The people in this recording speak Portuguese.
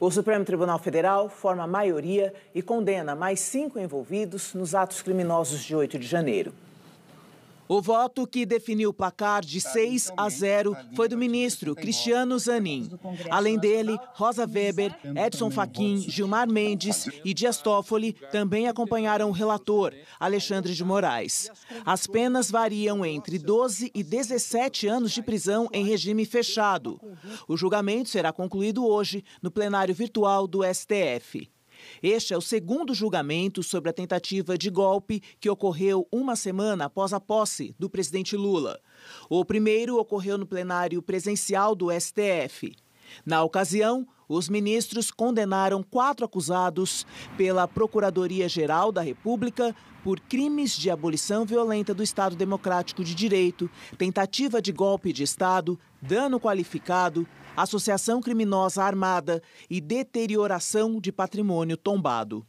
O Supremo Tribunal Federal forma a maioria e condena mais cinco envolvidos nos atos criminosos de 8 de janeiro. O voto que definiu o placar de 6 a 0 então, foi do ministro Cristiano Zanin. Além dele, tá Rosa Weber, Edson Fachin, Gilmar tá Mendes e Dias Toffoli também acompanharam o relator, Alexandre de Moraes. As penas variam entre 12 e 17 anos de prisão em regime fechado. O julgamento será concluído hoje no plenário virtual do STF. Este é o segundo julgamento sobre a tentativa de golpe que ocorreu uma semana após a posse do presidente Lula. O primeiro ocorreu no plenário presencial do STF. Na ocasião, os ministros condenaram quatro acusados pela Procuradoria-Geral da República por crimes de abolição violenta do Estado Democrático de Direito, tentativa de golpe de Estado, dano qualificado, associação criminosa armada e deterioração de patrimônio tombado.